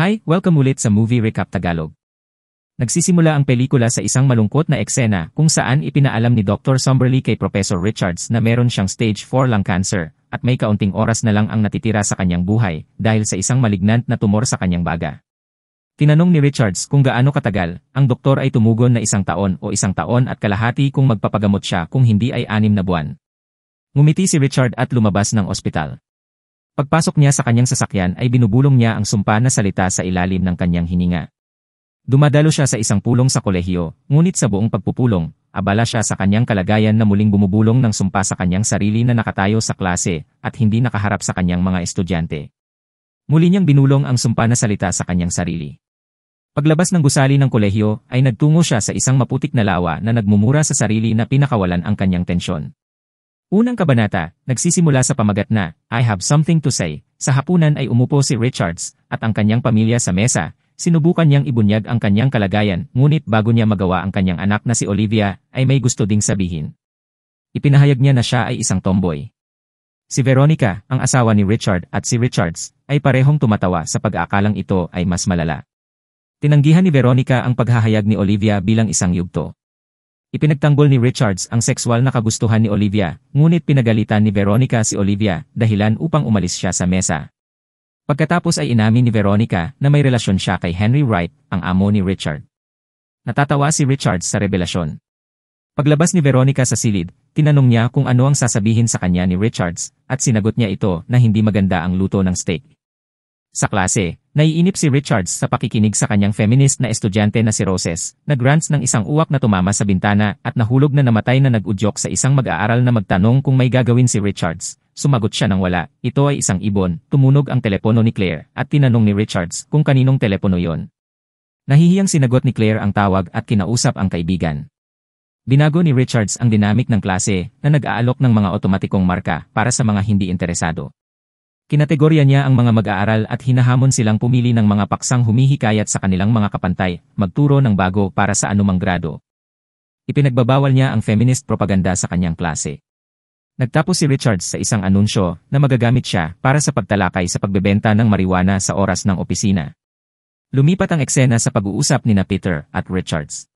Hi, welcome ulit sa Movie Recap Tagalog. Nagsisimula ang pelikula sa isang malungkot na eksena kung saan ipinaalam ni Dr. Somberly kay Professor Richards na meron siyang stage 4 lung cancer at may kaunting oras na lang ang natitira sa kanyang buhay dahil sa isang malignant na tumor sa kanyang baga. Tinanong ni Richards kung gaano katagal, ang doktor ay tumugon na isang taon o isang taon at kalahati kung magpapagamot siya kung hindi ay anim na buwan. Ngumiti si Richard at lumabas ng ospital. Pagpasok niya sa kanyang sasakyan ay binubulong niya ang sumpa na salita sa ilalim ng kanyang hininga. Dumadalo siya sa isang pulong sa kolehiyo, ngunit sa buong pagpupulong, abala siya sa kanyang kalagayan na muling bumubulong ng sumpa sa kanyang sarili na nakatayo sa klase at hindi nakaharap sa kanyang mga estudyante. Muli niyang binulong ang sumpa na salita sa kanyang sarili. Paglabas ng gusali ng kolehiyo ay nagtungo siya sa isang maputik na lawa na nagmumura sa sarili na pinakawalan ang kanyang tensyon. Unang kabanata, nagsisimula sa pamagat na, I have something to say. Sa hapunan ay umupo si Richards at ang kanyang pamilya sa mesa. Sinubukan niyang ibunyag ang kanyang kalagayan, ngunit bago niya magawa ang kanyang anak na si Olivia, ay may gusto ding sabihin. Ipinahayag niya na siya ay isang tomboy. Si Veronica, ang asawa ni Richard at si Richards, ay parehong tumatawa sa pag-aakalang ito ay mas malala. Tinanggihan ni Veronica ang paghahayag ni Olivia bilang isang yugto. Ipinagtanggol ni Richards ang sexual na kagustuhan ni Olivia, ngunit pinagalitan ni Veronica si Olivia, dahilan upang umalis siya sa mesa. Pagkatapos ay inamin ni Veronica na may relasyon siya kay Henry Wright, ang amo ni Richard. Natatawa si Richards sa revelasyon. Paglabas ni Veronica sa silid, tinanong niya kung ano ang sasabihin sa kanya ni Richards, at sinagot niya ito na hindi maganda ang luto ng steak. Sa klase, naiinip si Richards sa pakikinig sa kanyang feminist na estudyante na si Roses, nagrants ng isang uwak na tumama sa bintana at nahulog na namatay na nag nagudyok sa isang mag-aaral na magtanong kung may gagawin si Richards. Sumagot siya ng wala, ito ay isang ibon, tumunog ang telepono ni Claire, at tinanong ni Richards kung kaninong telepono yon. Nahihiyang sinagot ni Claire ang tawag at kinausap ang kaibigan. Binago ni Richards ang dinamik ng klase na nag-aalok ng mga otomatikong marka para sa mga hindi interesado. Kinategorya niya ang mga mag-aaral at hinahamon silang pumili ng mga paksang humihikayat sa kanilang mga kapantay, magturo ng bago para sa anumang grado. Ipinagbabawal niya ang feminist propaganda sa kanyang klase. Nagtapos si Richards sa isang anunsyo na magagamit siya para sa pagtalakay sa pagbebenta ng marijuana sa oras ng opisina. Lumipat ang eksena sa pag-uusap ni na Peter at Richards.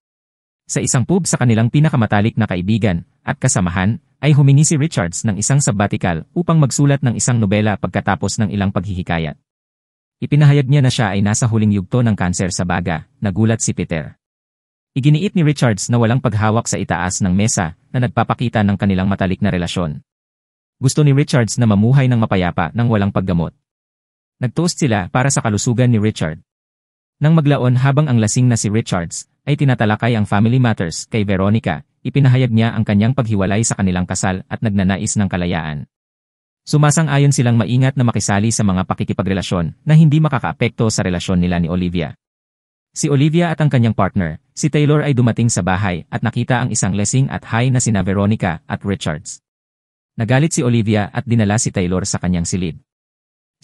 Sa isang pub sa kanilang pinakamatalik na kaibigan at kasamahan, ay humingi si Richards ng isang sabbatical upang magsulat ng isang nobela pagkatapos ng ilang paghihikayat. Ipinahayag niya na siya ay nasa huling yugto ng kanser sa baga, nagulat si Peter. Iginiit ni Richards na walang paghawak sa itaas ng mesa na nagpapakita ng kanilang matalik na relasyon. Gusto ni Richards na mamuhay ng mapayapa nang walang paggamot. Nagtoast sila para sa kalusugan ni Richard. Nang maglaon habang ang lasing na si Richards ay tinatalakay ang family matters kay Veronica, ipinahayag niya ang kanyang paghiwalay sa kanilang kasal at nagnanais ng kalayaan. Sumasang-ayon silang maingat na makisali sa mga pakikipagrelasyon na hindi makakaapekto sa relasyon nila ni Olivia. Si Olivia at ang kanyang partner, si Taylor ay dumating sa bahay at nakita ang isang lesing at high na sina Veronica at Richards. Nagalit si Olivia at dinala si Taylor sa kanyang silid.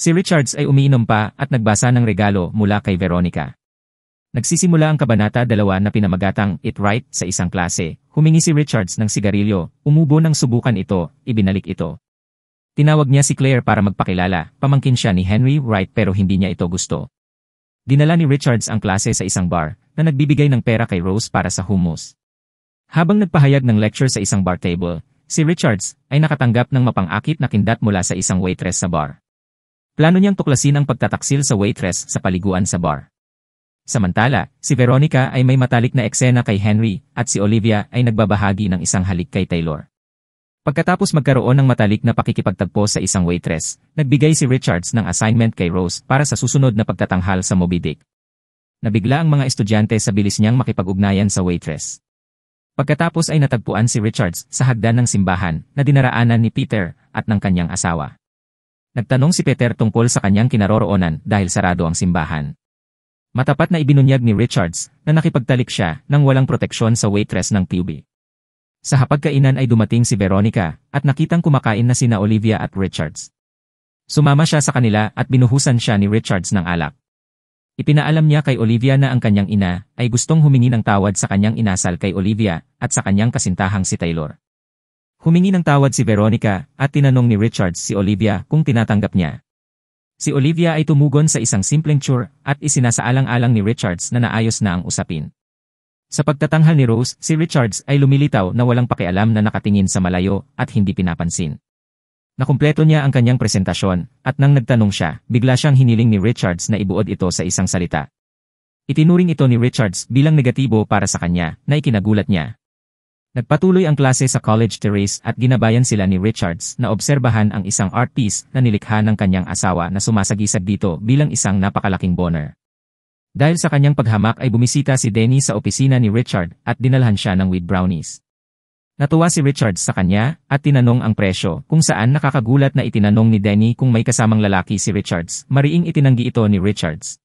Si Richards ay umiinom pa at nagbasa ng regalo mula kay Veronica. Nagsisimula ang kabanata dalawa na pinamagatang It Right sa isang klase. Humingi si Richards ng sigarilyo, umubo ng subukan ito, ibinalik ito. Tinawag niya si Claire para magpakilala, pamangkin siya ni Henry Wright pero hindi niya ito gusto. Dinala ni Richards ang klase sa isang bar, na nagbibigay ng pera kay Rose para sa humus. Habang nagpahayag ng lecture sa isang bar table, si Richards ay nakatanggap ng mapangakit na kindat mula sa isang waitress sa bar. Plano niyang tuklasin ang pagtataksil sa waitress sa paliguan sa bar. Samantala, si Veronica ay may matalik na eksena kay Henry at si Olivia ay nagbabahagi ng isang halik kay Taylor. Pagkatapos magkaroon ng matalik na pakikipagtagpo sa isang waitress, nagbigay si Richards ng assignment kay Rose para sa susunod na pagtatanghal sa Moby Dick. Nabigla ang mga estudyante sa bilis niyang makipag-ugnayan sa waitress. Pagkatapos ay natagpuan si Richards sa hagdan ng simbahan na dinaraanan ni Peter at ng kanyang asawa. Nagtanong si Peter tungkol sa kanyang kinaroroonan dahil sarado ang simbahan. Matapat na ibinunyag ni Richards na nakipagtalik siya nang walang proteksyon sa waitress ng PUB. Sa hapagkainan ay dumating si Veronica at nakitang kumakain na sina Olivia at Richards. Sumama siya sa kanila at binuhusan siya ni Richards ng alak. Ipinaalam niya kay Olivia na ang kanyang ina ay gustong humingi ng tawad sa kanyang inasal kay Olivia at sa kanyang kasintahang si Taylor. Humingi ng tawad si Veronica at tinanong ni Richards si Olivia kung tinatanggap niya Si Olivia ay tumugon sa isang simpleng chore at isinasaalang-alang ni Richards na naayos na ang usapin. Sa pagtatanghal ni Rose, si Richards ay lumilitaw na walang pakialam na nakatingin sa malayo at hindi pinapansin. Nakumpleto niya ang kanyang presentasyon at nang nagtanong siya, bigla siyang hiniling ni Richards na ibuod ito sa isang salita. Itinuring ito ni Richards bilang negatibo para sa kanya na ikinagulat niya Nagpatuloy ang klase sa college terrace at ginabayan sila ni Richards na obserbahan ang isang art piece na nilikha ng kanyang asawa na sumasagisag dito bilang isang napakalaking boner. Dahil sa kanyang paghamak ay bumisita si Denny sa opisina ni Richard at dinalhan siya ng wheat brownies. Natuwa si Richard sa kanya at tinanong ang presyo kung saan nakakagulat na itinanong ni Denny kung may kasamang lalaki si Richards, mariing itinanggi ito ni Richards.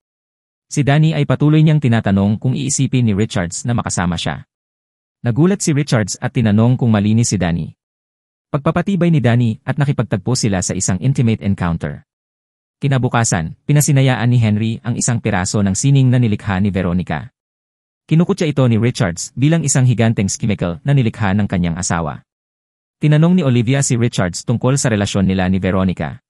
Si Danny ay patuloy niyang tinatanong kung iisipin ni Richards na makasama siya. Nagulat si Richards at tinanong kung malinis si Danny. Pagpapatibay ni Danny at nakipagtagpo sila sa isang intimate encounter. Kinabukasan, pinasinayaan ni Henry ang isang piraso ng sining na nilikha ni Veronica. Kinukutya ito ni Richards bilang isang higanteng chemical na nilikha ng kanyang asawa. Tinanong ni Olivia si Richards tungkol sa relasyon nila ni Veronica.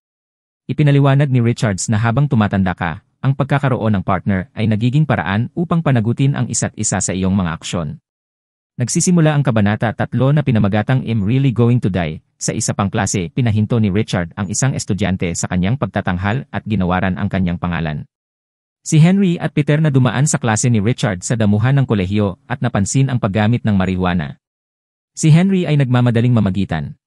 Ipinaliwanag ni Richards na habang tumatanda ka, ang pagkakaroon ng partner ay nagiging paraan upang panagutin ang isa't isa sa iyong mga aksyon. Nagsisimula ang Kabanata 3 na pinamagatang I'm Really Going to Die. Sa isa pang klase, pinahinto ni Richard ang isang estudyante sa kanyang pagtatanghal at ginawaran ang kanyang pangalan. Si Henry at Peter na dumaan sa klase ni Richard sa damuhan ng kolehiyo at napansin ang paggamit ng marihuana. Si Henry ay nagmamadaling mamagitan.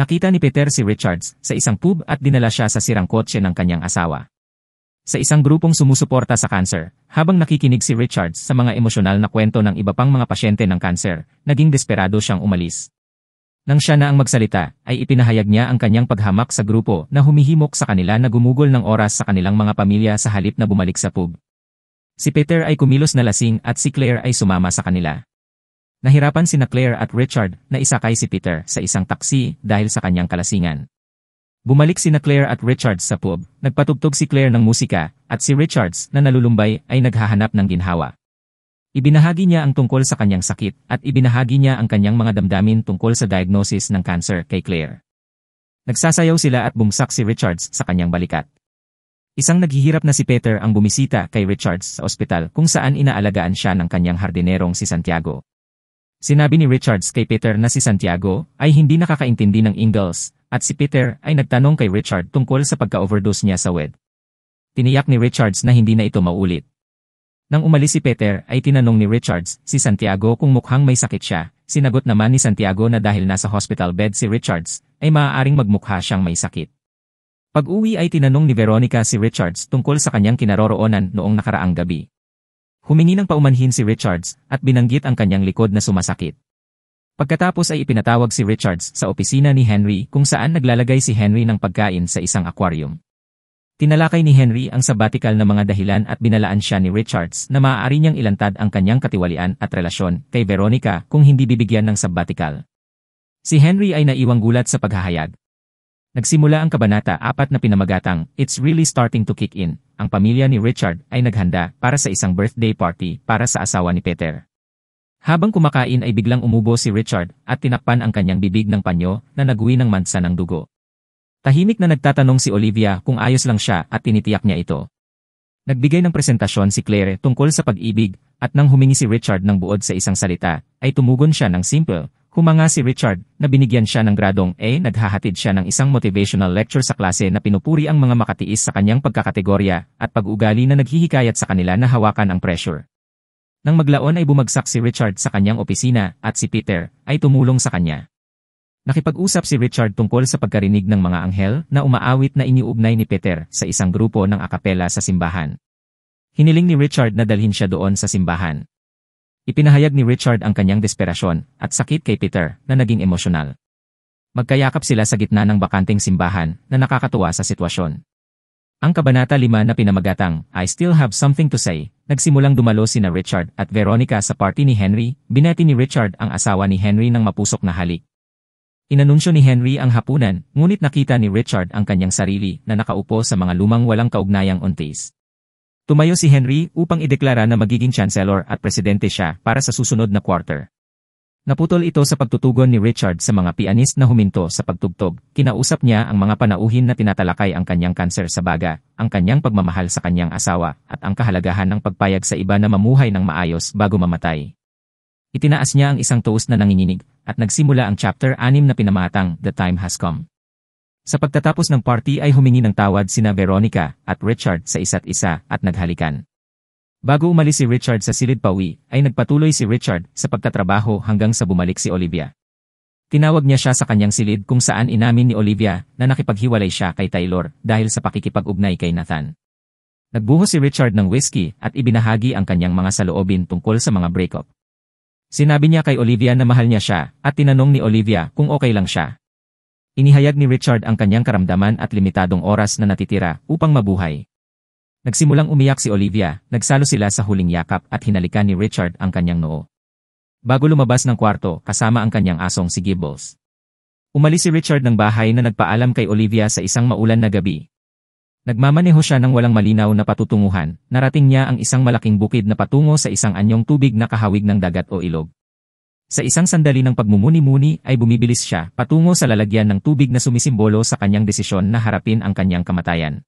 Nakita ni Peter si Richards sa isang pub at dinala siya sa sirang kotse ng kanyang asawa sa isang grupong sumusuporta sa kanser. Habang nakikinig si Richards sa mga emosyonal na kwento ng iba pang mga pasyente ng kanser, naging desperado siyang umalis. Nang siya na ang magsalita, ay ipinahayag niya ang kanyang paghamak sa grupo na humihimok sa kanila na gumugol ng oras sa kanilang mga pamilya sa halip na bumalik sa pub. Si Peter ay kumilos na lasing at si Claire ay sumama sa kanila. Nahirapan sina Claire at Richard na isakay si Peter sa isang taksi dahil sa kanyang kalasingan. Bumalik sina Claire at Richards sa pub, nagpatugtog si Claire ng musika, at si Richards na nalulumbay ay naghahanap ng ginhawa. Ibinahagi niya ang tungkol sa kanyang sakit at ibinahagi niya ang kanyang mga damdamin tungkol sa diagnosis ng cancer kay Claire. Nagsasayaw sila at bumsak si Richards sa kanyang balikat. Isang naghihirap na si Peter ang bumisita kay Richards sa ospital kung saan inaalagaan siya ng kanyang hardinerong si Santiago. Sinabi ni Richards kay Peter na si Santiago ay hindi nakakaintindi ng Ingalls at si Peter ay nagtanong kay Richard tungkol sa pagka-overdose niya sa wed. Tiniyak ni Richards na hindi na ito maulit. Nang umalis si Peter ay tinanong ni Richards si Santiago kung mukhang may sakit siya, sinagot naman ni Santiago na dahil nasa hospital bed si Richards ay maaaring magmukha siyang may sakit. Pag-uwi ay tinanong ni Veronica si Richards tungkol sa kanyang kinaroroonan noong nakaraang gabi. Humingi ng paumanhin si Richards at binanggit ang kanyang likod na sumasakit. Pagkatapos ay ipinatawag si Richards sa opisina ni Henry kung saan naglalagay si Henry ng pagkain sa isang aquarium. Tinalakay ni Henry ang sabbatical ng mga dahilan at binalaan siya ni Richards na maaari niyang ilantad ang kanyang katiwalian at relasyon kay Veronica kung hindi bibigyan ng sabbatical. Si Henry ay naiwang gulat sa paghahayag. Nagsimula ang kabanata apat na pinamagatang It's Really Starting to Kick In. Ang pamilya ni Richard ay naghanda para sa isang birthday party para sa asawa ni Peter. Habang kumakain ay biglang umubo si Richard at tinakpan ang kanyang bibig ng panyo na naguwi ng mansa ng dugo. Tahimik na nagtatanong si Olivia kung ayos lang siya at tinitiyak niya ito. Nagbigay ng presentasyon si Claire tungkol sa pag-ibig at nang humingi si Richard ng buod sa isang salita, ay tumugon siya ng simple, Humanga si Richard na binigyan siya ng gradong A naghahatid siya ng isang motivational lecture sa klase na pinupuri ang mga makatiis sa kanyang pagkakategorya at pag-ugali na naghihikayat sa kanila na hawakan ang pressure. Nang maglaon ay bumagsak si Richard sa kanyang opisina at si Peter ay tumulong sa kanya. Nakipag-usap si Richard tungkol sa pagkarinig ng mga anghel na umaawit na iniuugnay ni Peter sa isang grupo ng akapela sa simbahan. Hiniling ni Richard na dalhin siya doon sa simbahan. Ipinahayag ni Richard ang kanyang desperasyon at sakit kay Peter na naging emosyonal. Magkayakap sila sa gitna ng bakanting simbahan na nakakatuwa sa sitwasyon. Ang Kabanata 5 na pinamagatang, I Still Have Something to Say, nagsimulang dumalo sina Richard at Veronica sa party ni Henry, binati ni Richard ang asawa ni Henry ng mapusok na halik. Inanunsyo ni Henry ang hapunan, ngunit nakita ni Richard ang kanyang sarili na nakaupo sa mga lumang walang kaugnayang untis. Tumayo si Henry upang ideklara na magiging chancellor at presidente siya para sa susunod na quarter. Naputol ito sa pagtutugon ni Richard sa mga pianist na huminto sa pagtugtog. Kinausap niya ang mga panauhin na tinatalakay ang kanyang kanser sa baga, ang kanyang pagmamahal sa kanyang asawa, at ang kahalagahan ng pagpayag sa iba na mamuhay ng maayos bago mamatay. Itinaas niya ang isang tuos na nanginginig, at nagsimula ang chapter 6 na pinamatang The Time Has Come. Sa pagtatapos ng party ay humingi ng tawad sina Veronica at Richard sa isa't isa at naghalikan. Bago umalis si Richard sa silid pauwi, ay nagpatuloy si Richard sa pagtatrabaho hanggang sa bumalik si Olivia. Tinawag niya siya sa kanyang silid kung saan inamin ni Olivia na nakipaghiwalay siya kay Taylor dahil sa pakikipag-ugnay kay Nathan. Nagbuho si Richard ng whiskey at ibinahagi ang kanyang mga saloobin tungkol sa mga breakup. Sinabi niya kay Olivia na mahal niya siya at tinanong ni Olivia kung okay lang siya. Inihayag ni Richard ang kanyang karamdaman at limitadong oras na natitira upang mabuhay. Nagsimulang umiyak si Olivia, nagsalo sila sa huling yakap at hinalikan ni Richard ang kanyang noo. Bago lumabas ng kwarto kasama ang kanyang asong si Gibbles. Umalis si Richard ng bahay na nagpaalam kay Olivia sa isang maulan na gabi. Nagmamaneho siya ng walang malinaw na patutunguhan, narating niya ang isang malaking bukid na patungo sa isang anyong tubig na kahawig ng dagat o ilog. Sa isang sandali ng pagmumuni-muni ay bumibilis siya patungo sa lalagyan ng tubig na sumisimbolo sa kanyang desisyon na harapin ang kanyang kamatayan.